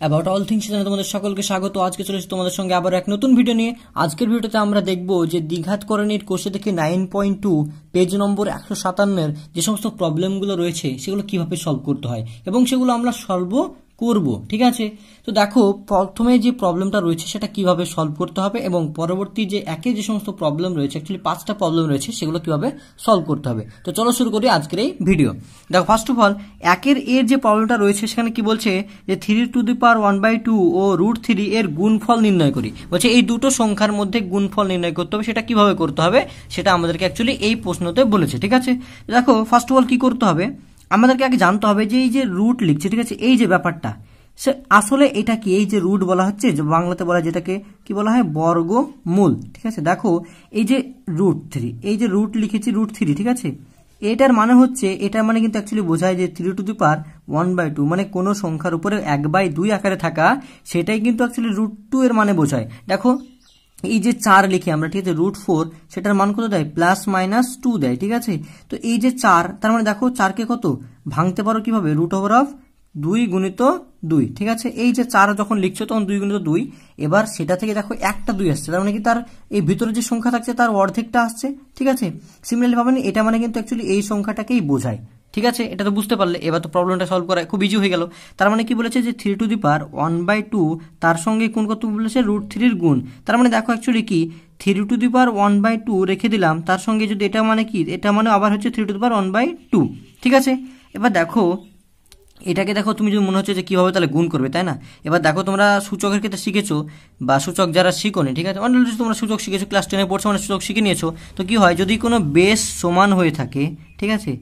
about all things চ্যানেলে তোমাদের সকলকে স্বাগত আজকে চলেছি তোমাদের সঙ্গে আবার এক নতুন ভিডিও নিয়ে আজকের ভিডিওতে আমরা দেখব যে দীঘাত করণীর কোষে থেকে nine point two page number একশো সাতান্নের যে সমস্ত প্রবলেমগুলো রয়েছে সেগুলো কিভাবে সলভ করতে হয় এবং সেগুলো আমরা সলভ করব ঠিক আছে তো দেখো প্রথমে যে প্রবলেমটা রয়েছে সেটা কিভাবে সলভ করতে হবে এবং পরবর্তী যে একে যে সমস্ত প্রবলেম রয়েছে অ্যাকচুয়ালি পাঁচটা প্রবলেম রয়েছে সেগুলো কিভাবে সলভ করতে হবে তো চলো শুরু করি আজকের এই ভিডিও দেখো ফার্স্ট অফ অল একের এর যে প্রবলেমটা রয়েছে সেখানে কি বলছে যে three to the power one by two ও রুট থ্রি এর গুণফল নির্ণয় করি বলছে এই দুটো সংখ্যার মধ্যে গুণফল নির্ণয় করতে হবে সেটা কিভাবে করতে হবে সেটা আমাদেরকে অ্যাকচুয়ালি এই প্রশ্নতে বলেছে ঠিক আছে দেখো ফার্স্ট অফ অল কি করতে হবে আমাদেরকে আগে জানতে হবে যে এই যে রুট লিখছে ঠিক আছে এই যে ব্যাপারটা সে আসলে এটা কি এই যে রুট বলা হচ্ছে যে বাংলাতে বলা যেটাকে কি বলা হয় বর্গ মূল ঠিক আছে দেখো এই যে রুট থ্রি এই যে রুট লিখেছি রুট থ্রি ঠিক আছে এটার মানে হচ্ছে এটার মানে কিন্তু অ্যাকচুয়ালি বোঝায় যে three to the power one by two মানে কোনো সংখ্যার উপরে এক বাই দুই আকারে থাকা সেটাই কিন্তু অ্যাকচুয়ালি রুট টু এর মানে বোঝায় দেখো এই যে চার লিখে আমরা ঠিক আছে রুট ফোর সেটার মান কত দেয় প্লাস মাইনাস টু দেয় ঠিক আছে তো এই যে চার তার মানে দেখো চারকে কত ভাঙতে পারো কিভাবে রুট ওভার অফ দুই গুণিত দুই ঠিক আছে এই যে চার যখন লিখছো তখন দুই গুণিত দুই এবার সেটা থেকে দেখো একটা দুই আসছে তার মানে কি তার এই ভিতরে যে সংখ্যা থাকছে তার অর্ধেকটা আসছে ঠিক আছে সিমিলারলি ভাবেন এটা মানে কিন্তু অ্যাকচুয়ালি এই সংখ্যাটাকেই বোঝায় ঠিক আছে এটা তো বুঝতে পারলে এবার তো প্রবলেমটা সলভ করা খুব ইজি হয়ে গেল তার মানে কি বলেছে যে three to the power one by two তার সঙ্গে কোন কত বলেছে রুট থ্রির গুণ তার মানে দেখো অ্যাকচুয়ালি কি three to the power one by two রেখে দিলাম তার সঙ্গে যদি এটা মানে কি এটা মানে আবার হচ্ছে three to the power one by two ঠিক আছে এবার দেখো এটাকে দেখো তুমি যদি মনে হচ্ছে যে কীভাবে তাহলে গুণ করবে তাই না এবার দেখো তোমরা সূচকের ক্ষেত্রে শিখেছো বা সূচক যারা শিখোনি ঠিক আছে যদি তোমরা সূচক শিখেছো ক্লাস টেনে পড়ছো মানে সূচক শিখে নিয়েছো তো কী হয় যদি কোনো বেশ সমান হয়ে থাকে ঠিক আছে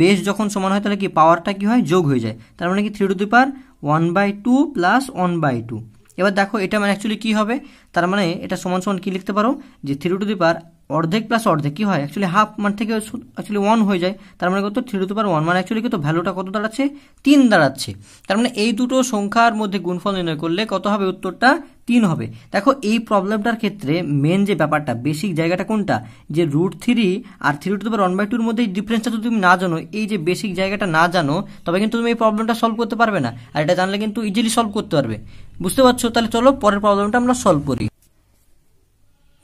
বেস যখন সমান হয় তাহলে কি পাওয়ারটা কি হয় যোগ হয়ে যায় তার মানে কি three to the power one by two plus one by two এবার দেখো এটা মানে অ্যাকচুয়ালি কী হবে তার মানে এটা সমান সমান কী লিখতে পারো যে থ্রি টু দি পার অর্ধেক প্লাস অর্ধেক কী হয় অ্যাকচুয়ালি হাফ মান থেকে অ্যাকচুয়ালি ওয়ান হয়ে যায় তার মানে কত থ্রি টু পার ওয়ান মানে অ্যাকচুয়ালি কত ভ্যালুটা কত দাঁড়াচ্ছে তিন দাঁড়াচ্ছে তার মানে এই দুটো সংখ্যার মধ্যে গুণফল নির্ণয় করলে কত হবে উত্তরটা তিন হবে দেখো এই প্রবলেমটার ক্ষেত্রে মেন যে ব্যাপারটা বেসিক জায়গাটা কোনটা যে রুট থ্রি আর three two per one by টুর মধ্যে ডিফারেন্সটা যদি তুমি না জানো এই যে বেসিক জায়গাটা না জানো তবে কিন্তু তুমি এই প্রবলেমটা সলভ করতে পারবে না আর এটা জানলে কিন্তু ইজিলি সলভ করতে পারবে বুঝতে পারছো তাহলে চলো পরের প্রবলেমটা আমরা সলভ করি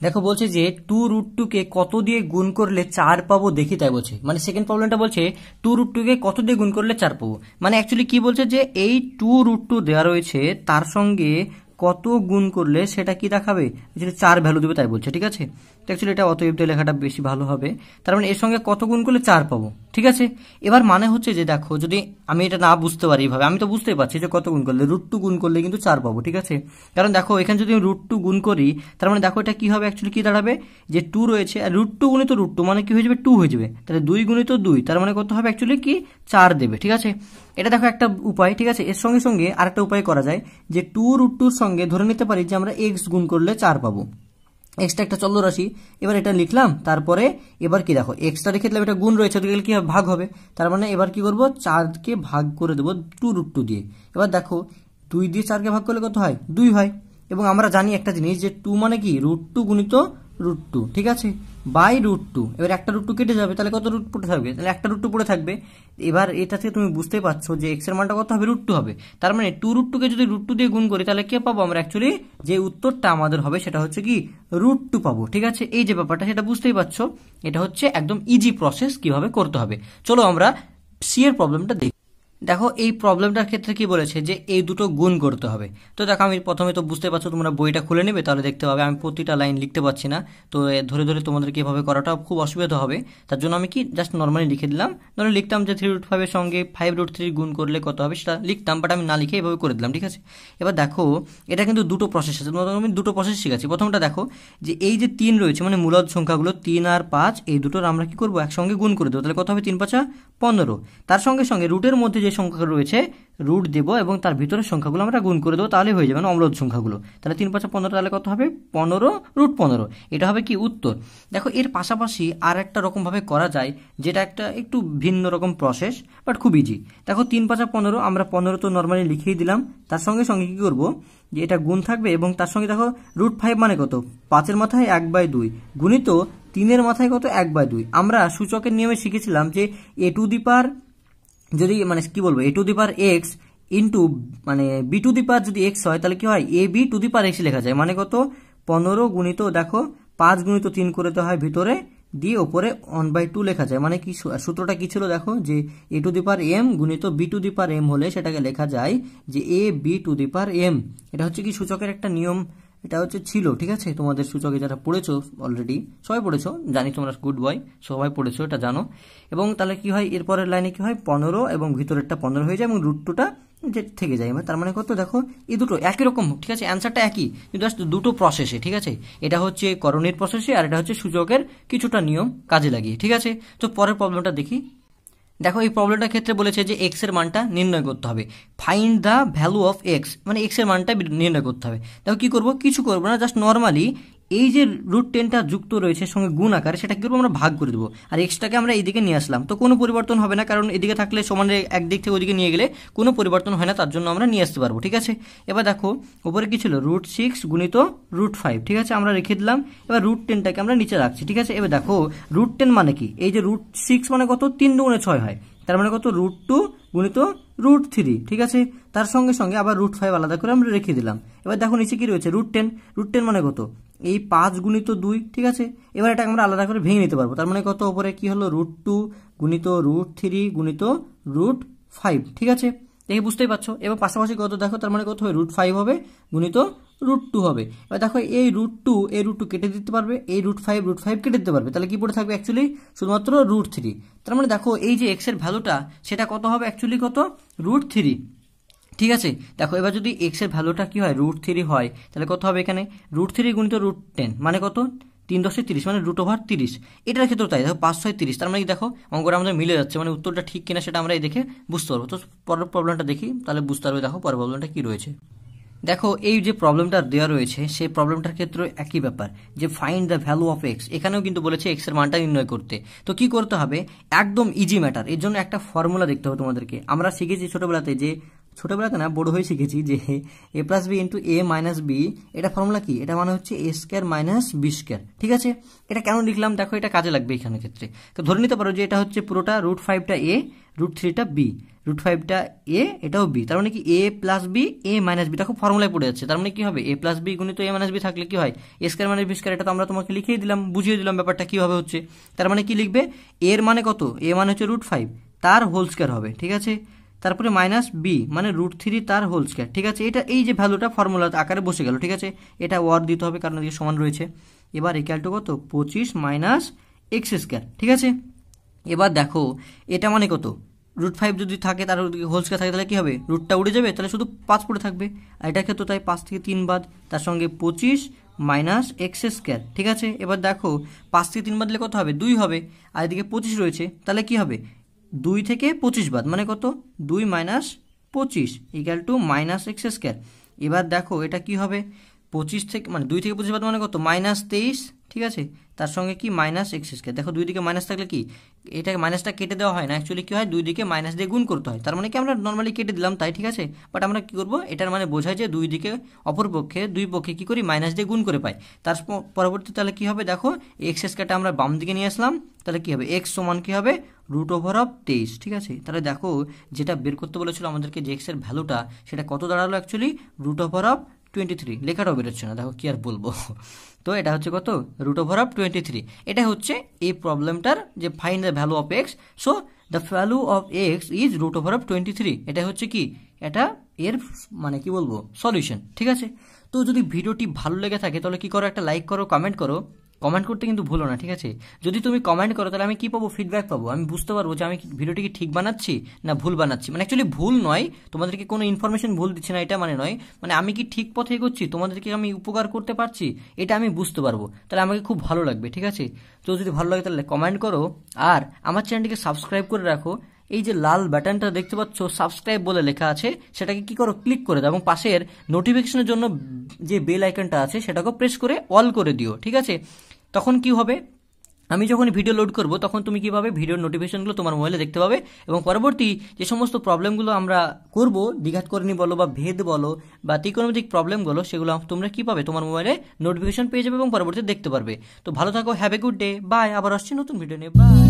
দেখো বলছে যে টু রুট টুকে কত দিয়ে গুণ করলে চার পাবো দেখি তাই বলছে মানে সেকেন্ড প্রবলেমটা বলছে টু রুট টুকে কত দিয়ে গুণ করলে চার পাবো মানে অ্যাকচুয়ালি কি বলছে যে এই টু রুট টু দেওয়া রয়েছে তার সঙ্গে কত গুণ করলে সেটা কি দেখাবে চার ভ্যালু দেবে তাই বলছে ঠিক আছে তো অ্যাকচুয়ালি এটা অতএব লেখাটা বেশি ভালো হবে তার মানে এর সঙ্গে কত গুণ করলে চার পাবো ঠিক আছে এবার মানে হচ্ছে যে দেখো যদি আমি এটা না বুঝতে পারি এইভাবে আমি তো বুঝতেই পারছি যে কত গুণ করলে রুট টু গুণ করলে কিন্তু চার পাবো ঠিক আছে কারণ দেখো এখানে যদি আমি রুট টু গুণ করি তার মানে দেখো এটা কী হবে অ্যাকচুয়ালি কী দাঁড়াবে যে টু রয়েছে আর রুট টু গুণিত রুট টু মানে কী হয়ে যাবে টু হয়ে যাবে তাহলে দুই গুণিত দুই তার মানে কত হবে অ্যাকচুয়ালি কি চার দেবে ঠিক আছে এটা দেখো একটা উপায় ঠিক আছে এর সঙ্গে সঙ্গে আরেকটা উপায় করা যায় যে টু রুট টুর সঙ্গে ধরে নিতে পারি যে আমরা এক্স গুণ করলে চার পাবো এক্সটা একটা চল রাশি এবার এটা লিখলাম তারপরে এবার কি দেখো এক্সটা রেখে দিলাম এটা গুণ রয়েছে তো গেলে কি ভাগ হবে তার মানে এবার কি করব চারকে ভাগ করে দেবো টু রুট টু দিয়ে এবার দেখো দুই দিয়ে চারকে ভাগ করলে কত হয় দুই হয় এবং আমরা জানি একটা জিনিস যে টু মানে কি রুট টু গুণিত রুট টু ঠিক আছে বাই রুট টু এবার একটা রুট টু কেটে যাবে তাহলে কত রুট পড়ে থাকবে তাহলে একটা রুট টু পড়ে থাকবে এবার এটা থেকে তুমি বুঝতে পারছো যে এক্সের মানটা কত হবে রুট টু হবে তার মানে টু রুট টুকে যদি রুট টু দিয়ে গুণ করি তাহলে কে পাবো আমরা অ্যাকচুয়ালি যে উত্তরটা আমাদের হবে সেটা হচ্ছে কি রুট টু পাবো ঠিক আছে এই যে ব্যাপারটা সেটা বুঝতেই পারছো এটা হচ্ছে একদম ইজি প্রসেস কিভাবে করতে হবে চলো আমরা সি এর প্রবলেমটা দেখি দেখো এই প্রবলেমটার ক্ষেত্রে কি বলেছে যে এই দুটো গুণ করতে হবে তো দেখো আমি প্রথমে তো বুঝতে পারছো তোমরা বইটা খুলে নেবে তাহলে দেখতে পাবে আমি প্রতিটা লাইন লিখতে পারছি না তো ধরে ধরে তোমাদের কীভাবে করাটা খুব অসুবিধা হবে তার জন্য আমি কি জাস্ট নর্মালি লিখে দিলাম ধরো লিখতাম যে থ্রি রুট ফাইভের সঙ্গে ফাইভ রুট থ্রি গুণ করলে কত হবে সেটা লিখতাম বাট আমি না লিখে এভাবে করে দিলাম ঠিক আছে এবার দেখো এটা কিন্তু দুটো প্রসেস আছে তোমাদের আমি দুটো প্রসেস শিখেছি প্রথমটা দেখো যে এই যে তিন রয়েছে মানে মূলত সংখ্যাগুলো তিন আর পাঁচ এই দুটোর আমরা কি করবো একসঙ্গে গুণ করে দেবো তাহলে কত হবে তিন পাঁচা পনেরো তার সঙ্গে সঙ্গে রুটের মধ্যে যে যে সংখ্যা রয়েছে রুট দেব এবং তার ভিতরের সংখ্যাগুলো আমরা গুণ করে দেবো তাহলে হয়ে যাবে অমরোধ সংখ্যাগুলো তাহলে তিন পাঁচ পনেরো তাহলে কত হবে পনেরো রুট পনেরো এটা হবে কি উত্তর দেখো এর পাশাপাশি আর একটা রকমভাবে করা যায় যেটা একটা একটু ভিন্ন রকম প্রসেস বাট খুব ইজি দেখো তিন পাঁচা পনেরো আমরা পনেরো তো নর্মালি লিখেই দিলাম তার সঙ্গে সঙ্গে কী করবো যে এটা গুণ থাকবে এবং তার সঙ্গে দেখো রুট ফাইভ মানে কত পাঁচের মাথায় এক বাই দুই গুণিত তিনের মাথায় কত এক বাই দুই আমরা সূচকের নিয়মে শিখেছিলাম যে এ টু দি পার যদি মানে কি বলবো A to the power X into মানে বি টু দি পার যদি এক্স হয় তাহলে কি হয় A B to the power X লেখা যায় মানে কত পনেরো গুণিত দেখো পাঁচ গুণিত তিন করে তো হয় ভিতরে দিয়ে ওপরে ওয়ান বাই টু লেখা যায় মানে কি সূত্রটা কি ছিল দেখো যে A to the power M গুণিত B to the power M হলে সেটাকে লেখা যায় যে A B to the power M এটা হচ্ছে কি সূচকের একটা নিয়ম এটা হচ্ছে ছিল ঠিক আছে তোমাদের সূচকে যারা পড়েছো অলরেডি সবাই পড়েছো জানি তোমরা গুড বয় সবাই পড়েছো এটা জানো এবং তাহলে কি হয় এরপরের লাইনে কি হয় পনেরো এবং ভিতরেরটা পনেরো হয়ে যায় এবং রুট টুটা যে থেকে যায় মানে তার মানে কত দেখো এই দুটো একই রকম ঠিক আছে অ্যান্সারটা একই কিন্তু জাস্ট দুটো প্রসেসে ঠিক আছে এটা হচ্ছে করণের প্রসেসে আর এটা হচ্ছে সূচকের কিছুটা নিয়ম কাজে লাগিয়ে ঠিক আছে তো পরের প্রবলেমটা দেখি দেখো এই প্রবলেমটার ক্ষেত্রে বলেছে যে এক্স এর মানটা নির্ণয় করতে হবে find the value of X মানে এক্স এর মানটা নির্ণয় করতে হবে দেখো কি করবো কিছু করবো না জাস্ট নর্মালি এই যে রুট টেনটা যুক্ত রয়েছে সঙ্গে গুণ আকারে সেটা কী করবো আমরা ভাগ করে দেবো আর এক্সট্রাকে আমরা এইদিকে নিয়ে আসলাম তো কোনো পরিবর্তন হবে না কারণ এদিকে থাকলে সমানে একদিক থেকে ওদিকে নিয়ে গেলে কোনো পরিবর্তন হয় না তার জন্য আমরা নিয়ে আসতে পারবো ঠিক আছে এবার দেখো ওপরে কী ছিল রুট সিক্স গুণিত রুট ফাইভ ঠিক আছে আমরা রেখে দিলাম এবার রুট টেনটাকে আমরা নিচে রাখছি ঠিক আছে এবার দেখো রুট টেন মানে কি এই যে রুট সিক্স মানে কত তিন দুগুণে ছয় হয় তার মানে কত রুট টু গুণিত রুট থ্রি ঠিক আছে তার সঙ্গে সঙ্গে আবার রুট ফাইভ আলাদা করে আমরা রেখে দিলাম এবার দেখো নিচে কি রয়েছে রুট টেন রুট টেন মানে কত এই পাঁচ গুণিত দুই ঠিক আছে এবার এটাকে আমরা আলাদা করে ভেঙে নিতে পারবো তার মানে কত ওপরে কি হলো রুট টু গুণিত রুট থ্রি গুণিত রুট ফাইভ ঠিক আছে দেখে বুঝতেই পারছো এবার পাশাপাশি কত দেখো তার মানে কত হবে রুট ফাইভ হবে গুণিত রুট টু হবে এবার দেখো এই রুট টু এই রুট টু কেটে দিতে পারবে এই রুট ফাইভ রুট ফাইভ কেটে দিতে পারবে তাহলে কি পড়ে থাকবে অ্যাকচুয়ালি শুধুমাত্র রুট থ্রি তার মানে দেখো এই যে এক্সের ভ্যালুটা সেটা কত হবে অ্যাকচুয়ালি কত রুট থ্রি ঠিক আছে দেখো এবার যদি এক্সের ভ্যালুটা কী হয় রুট থ্রি হয় তাহলে কত হবে এখানে রুট থ্রি গুণিত রুট টেন মানে কত তিন দশে তিরিশ মানে রুট ওভার তিরিশ এটার ক্ষেত্রে তাই দেখো পাঁচ ছয় তিরিশ তার মানে দেখো অঙ্কটা আমাদের মিলে যাচ্ছে মানে উত্তরটা ঠিক কিনা সেটা আমরা এই দেখে বুঝতে পারবো তো পরের প্রবলেমটা দেখি তাহলে বুঝতে পারবে দেখো পরের প্রবলেমটা কী রয়েছে দেখো এই যে প্রবলেমটা দেওয়া রয়েছে সেই প্রবলেমটার ক্ষেত্রে একই ব্যাপার যে find the value of X এখানেও কিন্তু বলেছে এক্সের মানটা নির্ণয় করতে তো কি করতে হবে একদম ইজি ম্যাটার এর জন্য একটা ফর্মুলা দেখতে হবে তোমাদেরকে আমরা শিখেছি ছোটবেলাতে যে ছোটোবেলাতে না বড় হয়ে শিখেছি যে A plus B into A minus B এটা ফর্মুলা কি এটা মানে হচ্ছে A square minus B square ঠিক আছে এটা কেন লিখলাম দেখো এটা কাজে লাগবে এখানে ক্ষেত্রে তো ধরে নিতে পারো যে এটা হচ্ছে পুরোটা রুট ফাইভটা এ রুট থ্রিটা বি রুট ফাইভটা এ এটাও বি তার মানে কি A plus B A minus B দেখো ফর্মুলায় পড়ে যাচ্ছে তার মানে কি হবে এ প্লাস বি গুণিত এ মাইনাস বি থাকলে কি হয় A square minus B square এটা তো আমরা তোমাকে লিখেই দিলাম বুঝিয়ে দিলাম ব্যাপারটা কীভাবে হচ্ছে তার মানে কি লিখবে এর মানে কত এ মানে হচ্ছে রুট ফাইভ তার হোল স্কোয়ার হবে ঠিক আছে তারপরে মাইনাস বি মানে রুট থ্রি তার হোল স্কোয়ার ঠিক আছে এটা এই যে ভ্যালুটা ফর্মুলা আকারে বসে গেল ঠিক আছে এটা ওয়ার দিতে হবে কারণ এদিকে সমান রয়েছে এবার ইকালটু কত পঁচিশ মাইনাস এক্স স্কোয়ার ঠিক আছে এবার দেখো এটা মানে কত রুট ফাইভ যদি থাকে তার হোল স্কোয়ার থাকে তাহলে কী হবে রুটটা উড়ে যাবে তাহলে শুধু পাঁচ পড়ে থাকবে আর এটার ক্ষেত্রে তাই পাঁচ থেকে তিন বাদ তার সঙ্গে পঁচিশ মাইনাস এক্স স্কোয়ার ঠিক আছে এবার দেখো পাঁচ থেকে তিন বাদলে কত হবে দুই হবে আর এদিকে পঁচিশ রয়েছে তাহলে কি হবে দুই থেকে পঁচিশ বাদ মানে কত দুই মাইনাস পঁচিশ equal to minus X square এবার দেখো এটা কি হবে পঁচিশ থেকে মানে দুই থেকে পঁচিশ বাদ মানে কত মাইনাস তেইশ ঠিক আছে তার সঙ্গে কি মাইনাস এক্স স্কোয়ার দেখো দুই দিকে মাইনাস থাকলে কি এটাকে মাইনাসটা কেটে দেওয়া হয় না অ্যাকচুয়ালি কী হয় দুই দিকে মাইনাস দিয়ে গুণ করতে হয় তার মানে কি আমরা নর্মালি কেটে দিলাম তাই ঠিক আছে বাট আমরা কী করবো এটার মানে বোঝায় যে দুই দিকে অপর পক্ষে দুই পক্ষে কী করি মাইনাস দিয়ে গুণ করে পাই তার পরবর্তী তাহলে কী হবে দেখো এক্স স্কোয়ারটা আমরা বাম দিকে নিয়ে আসলাম তাহলে কী হবে এক্স সমান কী হবে রুট ওভার অফ তেইশ ঠিক আছে তাহলে দেখো যেটা বের করতে বলেছিল আমাদেরকে যে এক্সের ভ্যালুটা সেটা কত দাঁড়ালো actually root over of twenty three লেখাটাও বেরোচ্ছে না দেখো কি আর বলবো তো এটা হচ্ছে কত root over of twenty three এটা হচ্ছে এই প্রবলেমটার যে find the value of X so the value of X is root over of twenty three এটা হচ্ছে কি এটা এর মানে কি বলবো সলিউশন ঠিক আছে তো যদি ভিডিওটি ভালো লেগে থাকে তাহলে কি করো একটা লাইক করো কমেন্ট করো কমেন্ট করতে কিন্তু ভুলো না ঠিক আছে যদি তুমি কমেন্ট করো তাহলে আমি কি পাবো ফিডব্যাক পাবো আমি বুঝতে পারবো যে আমি ভিডিওটিকে ঠিক বানাচ্ছি না ভুল বানাচ্ছি মানে অ্যাকচুয়ালি ভুল নয় তোমাদেরকে কোনো ইনফরমেশন ভুল দিচ্ছে না এটা মানে নয় মানে আমি কি ঠিক পথে করছি তোমাদেরকে আমি উপকার করতে পারছি এটা আমি বুঝতে পারবো তাহলে আমাকে খুব ভালো লাগবে ঠিক আছে তো যদি ভালো লাগে তাহলে কমেন্ট করো আর আমার চ্যানেলটিকে সাবস্ক্রাইব করে রাখো এই যে লাল ব্যাটনটা দেখতে পাচ্ছ সাবস্ক্রাইব বলে লেখা আছে সেটাকে কি করো ক্লিক করে দাও এবং পাশের নোটিফিকেশনের জন্য যে বেল আইকনটা আছে সেটাকে প্রেস করে অল করে দিও ঠিক আছে তখন কি হবে আমি যখন ভিডিও লোড করব তখন তুমি কীভাবে ভিডিওর নোটিফিকেশনগুলো তোমার মোবাইলে দেখতে পাবে এবং পরবর্তী যে সমস্ত প্রবলেমগুলো আমরা করব দ্বিঘাত করেনি বলো বা ভেদ বলো বা ত্রিকোণমিতিক প্রবলেমগুলো সেগুলো তোমরা কী পাবে তোমার মোবাইলে নোটিফিকেশন পেয়ে যাবে এবং পরবর্তী দেখতে পারবে তো ভালো থাকো have a good day bye আবার আসছি নতুন ভিডিও নিয়ে বাই